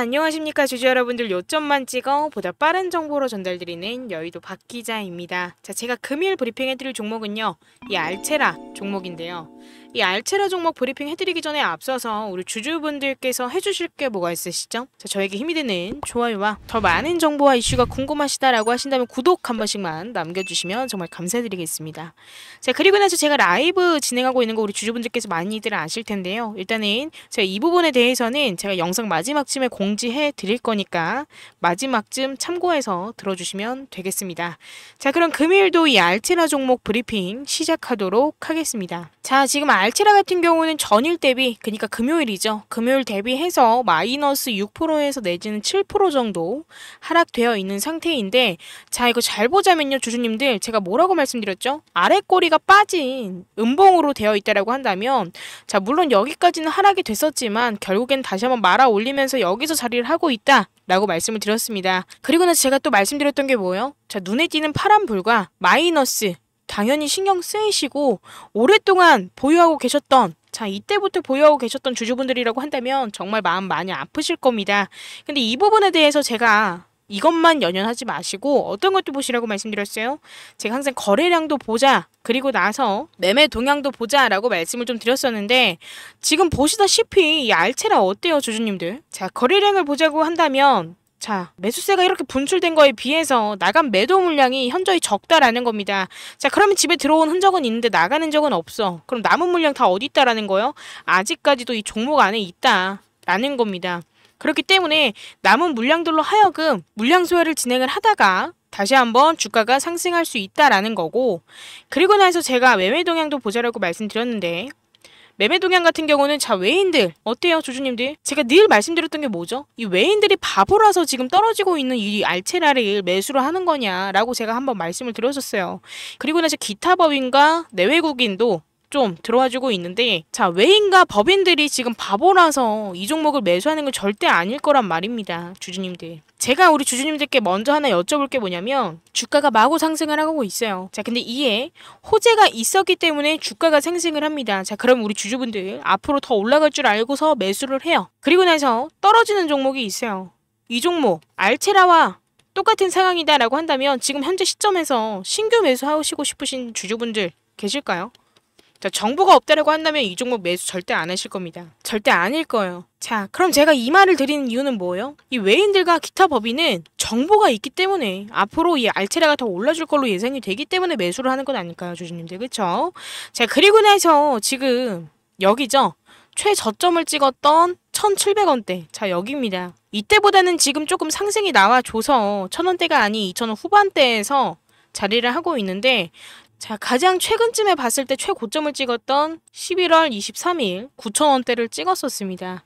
안녕하십니까 주주 여러분들 요점만 찍어 보다 빠른 정보로 전달드리는 여의도 박 기자입니다. 자 제가 금일 브리핑해드릴 종목은요 이 알체라 종목인데요. 이 알체라 종목 브리핑 해드리기 전에 앞서서 우리 주주분들께서 해주실 게 뭐가 있으시죠? 자, 저에게 힘이 되는 좋아요와 더 많은 정보와 이슈가 궁금하시다라고 하신다면 구독 한 번씩만 남겨주시면 정말 감사드리겠습니다. 자 그리고 나서 제가 라이브 진행하고 있는 거 우리 주주분들께서 많이들 아실 텐데요. 일단은 제가 이 부분에 대해서는 제가 영상 마지막쯤에 공지해 드릴 거니까 마지막쯤 참고해서 들어주시면 되겠습니다. 자 그럼 금일도 이 알체라 종목 브리핑 시작하도록 하겠습니다. 자 지금 알체라 같은 경우는 전일 대비 그러니까 금요일이죠. 금요일 대비해서 마이너스 6%에서 내지는 7% 정도 하락되어 있는 상태인데 자 이거 잘 보자면요 주주님들 제가 뭐라고 말씀드렸죠? 아래 꼬리가 빠진 음봉으로 되어 있다라고 한다면 자 물론 여기까지는 하락이 됐었지만 결국엔 다시 한번 말아 올리면서 여기서 자리를 하고 있다. 라고 말씀을 드렸습니다. 그리고 나서 제가 또 말씀드렸던 게 뭐예요? 자, 눈에 띄는 파란 불과 마이너스 당연히 신경 쓰이시고 오랫동안 보유하고 계셨던 자 이때부터 보유하고 계셨던 주주분들이라고 한다면 정말 마음 많이 아프실 겁니다. 근데 이 부분에 대해서 제가 이것만 연연하지 마시고 어떤 것도 보시라고 말씀드렸어요. 제가 항상 거래량도 보자 그리고 나서 매매 동향도 보자라고 말씀을 좀 드렸었는데 지금 보시다시피 이 알체라 어때요 주주님들? 자 거래량을 보자고 한다면 자, 매수세가 이렇게 분출된 거에 비해서 나간 매도 물량이 현저히 적다라는 겁니다. 자, 그러면 집에 들어온 흔적은 있는데 나가는 적은 없어. 그럼 남은 물량 다 어디 있다라는 거요 아직까지도 이 종목 안에 있다라는 겁니다. 그렇기 때문에 남은 물량들로 하여금 물량 소화를 진행을 하다가 다시 한번 주가가 상승할 수 있다라는 거고 그리고 나서 제가 외매 동향도 보자라고 말씀드렸는데 매매 동향 같은 경우는 자 외인들 어때요 조주님들? 제가 늘 말씀드렸던 게 뭐죠? 이 외인들이 바보라서 지금 떨어지고 있는 이 알체라를 매수를 하는 거냐라고 제가 한번 말씀을 드렸었어요. 그리고 나서 기타 법인과 내외국인도 좀 들어와주고 있는데 자 왜인가 법인들이 지금 바보라서 이 종목을 매수하는 건 절대 아닐 거란 말입니다. 주주님들. 제가 우리 주주님들께 먼저 하나 여쭤볼 게 뭐냐면 주가가 마구 상승을 하고 있어요. 자 근데 이에 호재가 있었기 때문에 주가가 상승을 합니다. 자 그럼 우리 주주분들 앞으로 더 올라갈 줄 알고서 매수를 해요. 그리고 나서 떨어지는 종목이 있어요. 이 종목 알체라와 똑같은 상황이다라고 한다면 지금 현재 시점에서 신규 매수하시고 싶으신 주주분들 계실까요? 자, 정보가 없다라고 한다면 이 종목 매수 절대 안 하실 겁니다. 절대 아닐 거예요. 자, 그럼 제가 이 말을 드리는 이유는 뭐예요? 이 외인들과 기타 법인은 정보가 있기 때문에 앞으로 이 알체라가 더 올라줄 걸로 예상이 되기 때문에 매수를 하는 건 아닐까요, 조주님들? 그쵸? 자, 그리고 나서 지금 여기죠? 최저점을 찍었던 1,700원대. 자, 여기입니다. 이때보다는 지금 조금 상승이 나와줘서 1,000원대가 아닌 2,000원 후반대에서 자리를 하고 있는데 자, 가장 최근쯤에 봤을 때 최고점을 찍었던 11월 23일 9,000원대를 찍었었습니다.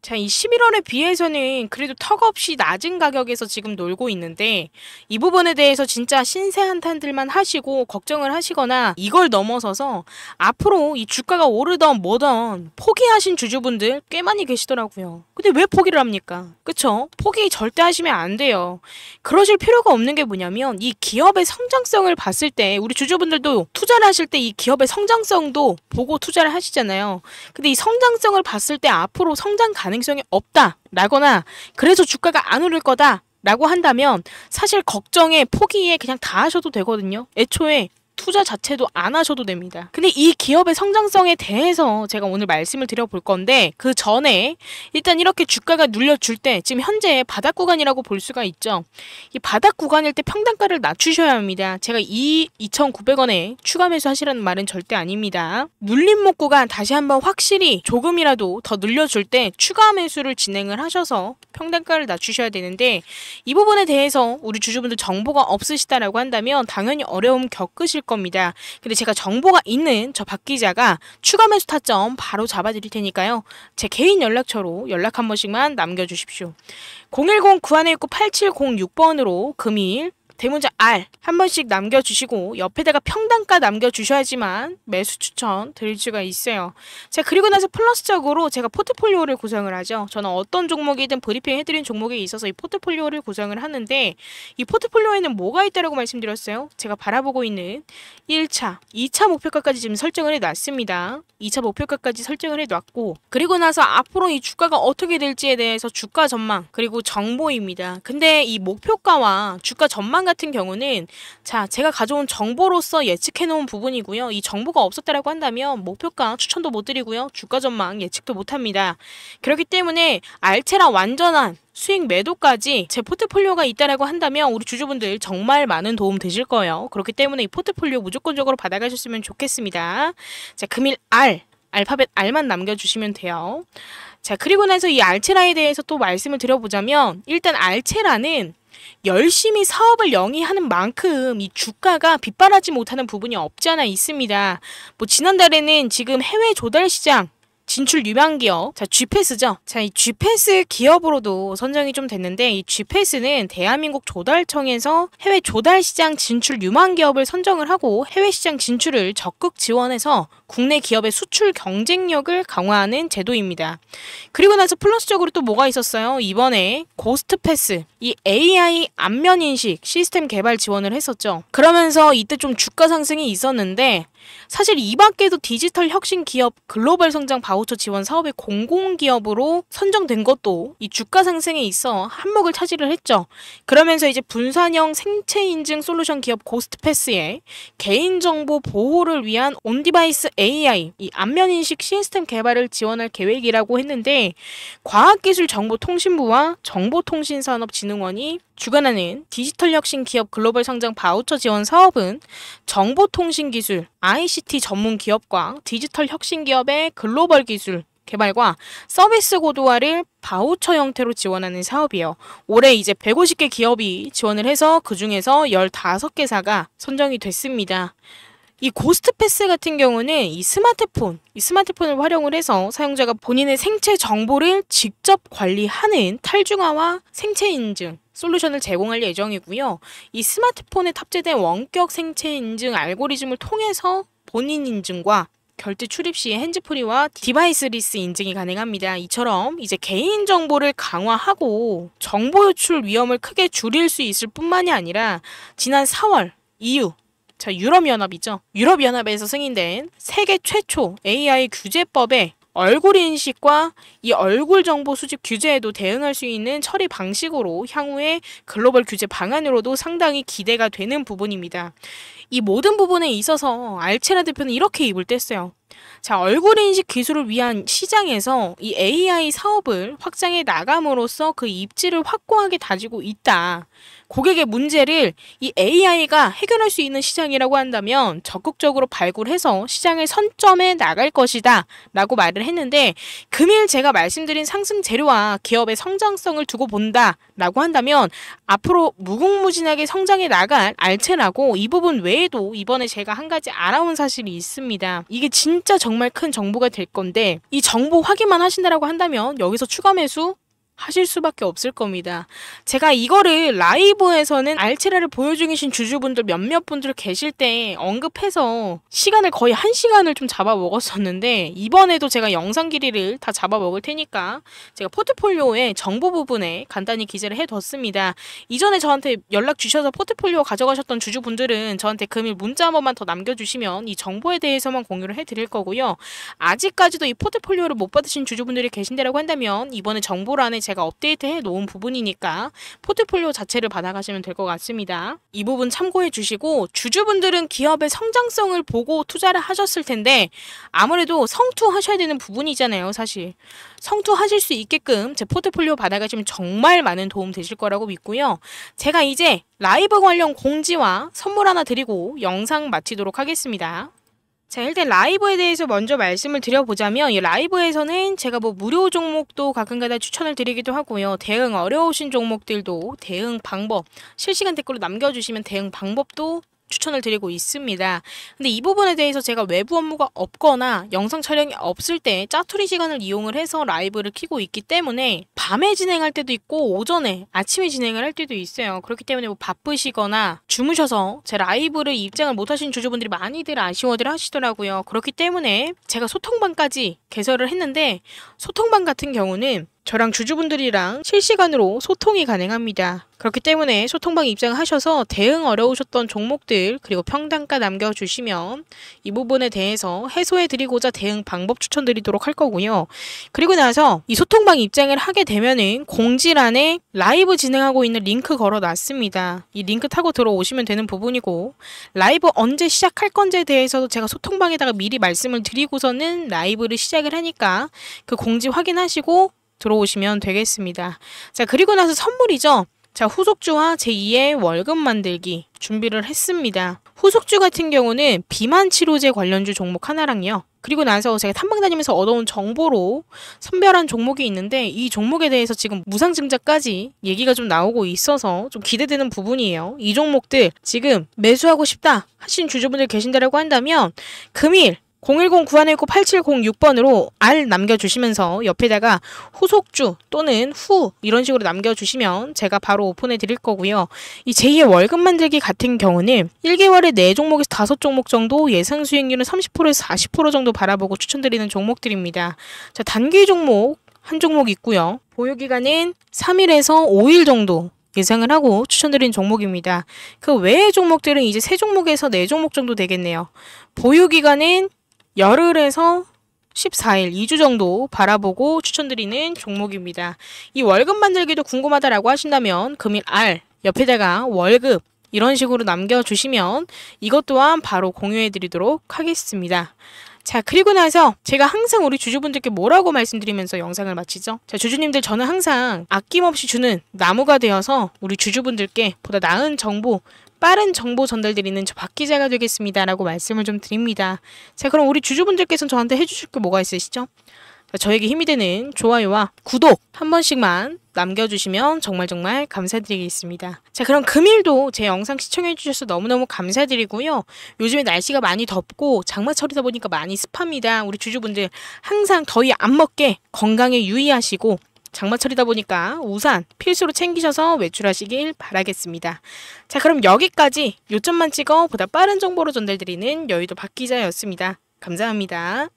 자, 이 11월에 비해서는 그래도 턱없이 낮은 가격에서 지금 놀고 있는데 이 부분에 대해서 진짜 신세 한탄들만 하시고 걱정을 하시거나 이걸 넘어서서 앞으로 이 주가가 오르던 뭐던 포기하신 주주분들 꽤 많이 계시더라고요. 근데 왜 포기를 합니까? 그쵸? 포기 절대 하시면 안 돼요. 그러실 필요가 없는 게 뭐냐면 이 기업의 성장성을 봤을 때 우리 주주분들도 투자를 하실 때 이 기업의 성장성도 보고 투자를 하시잖아요. 근데 이 성장성을 봤을 때 앞으로 성장 가능성 가능성이 없다라거나 그래서 주가가 안 오를 거다 라고 한다면 사실 걱정에 포기에 그냥 다 하셔도 되거든요. 애초에 투자 자체도 안 하셔도 됩니다. 근데 이 기업의 성장성에 대해서 제가 오늘 말씀을 드려볼 건데 그 전에 일단 이렇게 주가가 눌려줄 때 지금 현재 바닥 구간이라고 볼 수가 있죠. 이 바닥 구간일 때 평단가를 낮추셔야 합니다. 제가 이 2,900원에 추가 매수하시라는 말은 절대 아닙니다. 눌림 목구가 다시 한번 확실히 조금이라도 더 늘려줄 때 추가 매수를 진행을 하셔서 평단가를 낮추셔야 되는데 이 부분에 대해서 우리 주주분들 정보가 없으시다라고 한다면 당연히 어려움 겪으실 겁니다. 근데 제가 정보가 있는 저 박 기자가 추가 매수 타점 바로 잡아드릴 테니까요. 제 개인 연락처로 연락 한 번씩만 남겨주십시오. 0 1 0 9 1 9 8 7 0 6번으로 금일 대문자 R 한 번씩 남겨주시고 옆에다가 평단가 남겨주셔야지만 매수 추천 드릴 수가 있어요. 자 그리고 나서 플러스적으로 제가 포트폴리오를 구성을 하죠. 저는 어떤 종목이든 브리핑 해드린 종목에 있어서 이 포트폴리오를 구성을 하는데 이 포트폴리오에는 뭐가 있다라고 말씀드렸어요? 제가 바라보고 있는 1차, 2차 목표가까지 지금 설정을 해놨습니다. 2차 목표가까지 설정을 해놨고 그리고 나서 앞으로 이 주가가 어떻게 될지에 대해서 주가 전망 그리고 정보입니다. 근데 이 목표가와 주가 전망 같은 경우는 자, 제가 가져온 정보로서 예측해 놓은 부분이고요. 이 정보가 없었다라고 한다면 목표가 추천도 못 드리고요. 주가 전망 예측도 못 합니다. 그렇기 때문에 알체라 완전한 수익 매도까지 제 포트폴리오가 있다라고 한다면 우리 주주분들 정말 많은 도움 되실 거예요. 그렇기 때문에 이 포트폴리오 무조건적으로 받아가셨으면 좋겠습니다. 자, 금일 R 알파벳 R만 남겨주시면 돼요. 자, 그리고 나서 이 알체라에 대해서 또 말씀을 드려보자면, 일단 알체라는 열심히 사업을 영위하는 만큼 이 주가가 빗발하지 못하는 부분이 없지 않아 있습니다. 뭐 지난달에는 지금 해외 조달 시장 진출 유망 기업, 자, G패스죠. 자, 이 G패스 기업으로도 선정이 좀 됐는데 이 G패스는 대한민국 조달청에서 해외 조달 시장 진출 유망 기업을 선정을 하고 해외 시장 진출을 적극 지원해서 국내 기업의 수출 경쟁력을 강화하는 제도입니다. 그리고 나서 플러스적으로 또 뭐가 있었어요? 이번에 고스트 패스, 이 AI 안면 인식 시스템 개발 지원을 했었죠. 그러면서 이때 좀 주가 상승이 있었는데 사실 이 밖에도 디지털 혁신 기업 글로벌 성장 바우처 지원 사업의 공공기업으로 선정된 것도 이 주가 상승에 있어 한몫을 차지를 했죠. 그러면서 이제 분산형 생체 인증 솔루션 기업 고스트패스에 개인정보 보호를 위한 온디바이스 AI 이 안면 인식 시스템 개발을 지원할 계획이라고 했는데 과학기술정보통신부와 정보통신산업진흥원이 주관하는 디지털 혁신 기업 글로벌 성장 바우처 지원 사업은 정보통신기술, ICT 전문 기업과 디지털 혁신 기업의 글로벌 기술 개발과 서비스 고도화를 바우처 형태로 지원하는 사업이에요. 올해 이제 150개 기업이 지원을 해서 그중에서 15개사가 선정이 됐습니다. 이 고스트 패스 같은 경우는 이 스마트폰, 이 스마트폰을 활용을 해서 사용자가 본인의 생체 정보를 직접 관리하는 탈중화와 생체 인증 솔루션을 제공할 예정이고요. 이 스마트폰에 탑재된 원격 생체 인증 알고리즘을 통해서 본인 인증과 결제 출입 시 핸즈프리와 디바이스 리스 인증이 가능합니다. 이처럼 이제 개인 정보를 강화하고 정보 유출 위험을 크게 줄일 수 있을 뿐만이 아니라 지난 4월 이후 자, 유럽연합이죠. 유럽연합에서 승인된 세계 최초 AI 규제법에 얼굴 인식과 이 얼굴 정보 수집 규제에도 대응할 수 있는 처리 방식으로 향후에 글로벌 규제 방안으로도 상당히 기대가 되는 부분입니다. 이 모든 부분에 있어서 알체라 대표는 이렇게 입을 뗐어요. 자, 얼굴 인식 기술을 위한 시장에서 이 AI 사업을 확장해 나감으로써 그 입지를 확고하게 다지고 있다. 고객의 문제를 이 AI가 해결할 수 있는 시장이라고 한다면 적극적으로 발굴해서 시장의 선점에 나갈 것이다 라고 말을 했는데 금일 제가 말씀드린 상승 재료와 기업의 성장성을 두고 본다 라고 한다면 앞으로 무궁무진하게 성장해 나갈 알체라고 이 부분 외에도 이번에 제가 한 가지 알아온 사실이 있습니다. 이게 진짜 정말 큰 정보가 될 건데 이 정보 확인만 하신다라고 한다면 여기서 추가 매수 하실 수밖에 없을 겁니다. 제가 이거를 라이브에서는 알체라를 보여주신 주주분들 몇몇 분들 계실 때 언급해서 시간을 거의 한 시간을 좀 잡아먹었었는데 이번에도 제가 영상 길이를 다 잡아먹을 테니까 제가 포트폴리오의 정보 부분에 간단히 기재를 해뒀습니다. 이전에 저한테 연락 주셔서 포트폴리오 가져가셨던 주주분들은 저한테 금일 문자 한 번만 더 남겨주시면 이 정보에 대해서만 공유를 해드릴 거고요. 아직까지도 이 포트폴리오를 못 받으신 주주분들이 계신다고 한다면 이번에 정보란에 제가 업데이트해 놓은 부분이니까 포트폴리오 자체를 받아가시면 될 것 같습니다. 이 부분 참고해 주시고 주주분들은 기업의 성장성을 보고 투자를 하셨을 텐데 아무래도 성투하셔야 되는 부분이잖아요. 사실 성투하실 수 있게끔 제 포트폴리오 받아가시면 정말 많은 도움 되실 거라고 믿고요. 제가 이제 라이브 관련 공지와 선물 하나 드리고 영상 마치도록 하겠습니다. 자, 일단 라이브에 대해서 먼저 말씀을 드려보자면, 이 라이브에서는 제가 뭐 무료 종목도 가끔가다 추천을 드리기도 하고요. 대응 어려우신 종목들도 대응 방법, 실시간 댓글로 남겨주시면 대응 방법도 추천을 드리고 있습니다. 근데 이 부분에 대해서 제가 외부 업무가 없거나 영상 촬영이 없을 때 짜투리 시간을 이용을 해서 라이브를 키고 있기 때문에 밤에 진행할 때도 있고 오전에 아침에 진행을 할 때도 있어요. 그렇기 때문에 뭐 바쁘시거나 주무셔서 제 라이브를 입장을 못하신 주주분들이 많이들 아쉬워들 하시더라고요. 그렇기 때문에 제가 소통방까지 개설을 했는데 소통방 같은 경우는 저랑 주주분들이랑 실시간으로 소통이 가능합니다. 그렇기 때문에 소통방 입장하셔서 대응 어려우셨던 종목들 그리고 평단가 남겨주시면 이 부분에 대해서 해소해드리고자 대응 방법 추천드리도록 할 거고요. 그리고 나서 이 소통방 입장을 하게 되면은 공지란에 라이브 진행하고 있는 링크 걸어놨습니다. 이 링크 타고 들어오시면 되는 부분이고 라이브 언제 시작할 건지에 대해서도 제가 소통방에다가 미리 말씀을 드리고서는 라이브를 시작을 하니까 그 공지 확인하시고 들어오시면 되겠습니다. 자, 그리고 나서 선물이죠. 자, 후속주와 제2의 월급 만들기 준비를 했습니다. 후속주 같은 경우는 비만 치료제 관련주 종목 하나랑요. 그리고 나서 제가 탐방 다니면서 얻어온 정보로 선별한 종목이 있는데 이 종목에 대해서 지금 무상증자까지 얘기가 좀 나오고 있어서 좀 기대되는 부분이에요. 이 종목들 지금 매수하고 싶다 하신 주주분들 계신다라고 한다면 금일 010-9119-8706번으로 알 남겨주시면서 옆에다가 후속주 또는 후 이런 식으로 남겨주시면 제가 바로 오픈해 드릴 거고요. 이 제2의 월급 만들기 같은 경우는 1개월에 4종목에서 5종목 정도 예상 수익률은 30%에서 40% 정도 바라보고 추천드리는 종목들입니다. 자, 단기 종목 한 종목 있고요. 보유기간은 3일에서 5일 정도 예상을 하고 추천드린 종목입니다. 그 외의 종목들은 이제 세 종목에서 네 종목 정도 되겠네요. 보유기간은 열흘에서 14일 2주 정도 바라보고 추천드리는 종목입니다. 이 월급 만들기도 궁금하다라고 하신다면 금일 R 옆에다가 월급 이런 식으로 남겨주시면 이것 또한 바로 공유해드리도록 하겠습니다. 자, 그리고 나서 제가 항상 우리 주주분들께 뭐라고 말씀드리면서 영상을 마치죠? 자, 주주님들 저는 항상 아낌없이 주는 나무가 되어서 우리 주주분들께 보다 나은 정보 빠른 정보 전달드리는 저 박기자가 되겠습니다라고 말씀을 좀 드립니다. 자, 그럼 우리 주주분들께서는 저한테 해주실 게 뭐가 있으시죠? 저에게 힘이 되는 좋아요와 구독 한 번씩만 남겨주시면 정말 정말 감사드리겠습니다. 자, 그럼 금일도 제 영상 시청해주셔서 너무너무 감사드리고요. 요즘에 날씨가 많이 덥고 장마철이다 보니까 많이 습합니다. 우리 주주분들 항상 더위 안 먹게 건강에 유의하시고 장마철이다 보니까 우산 필수로 챙기셔서 외출하시길 바라겠습니다. 자 그럼 여기까지 요점만 찍어 보다 빠른 정보로 전달드리는 여의도 박기자였습니다. 감사합니다.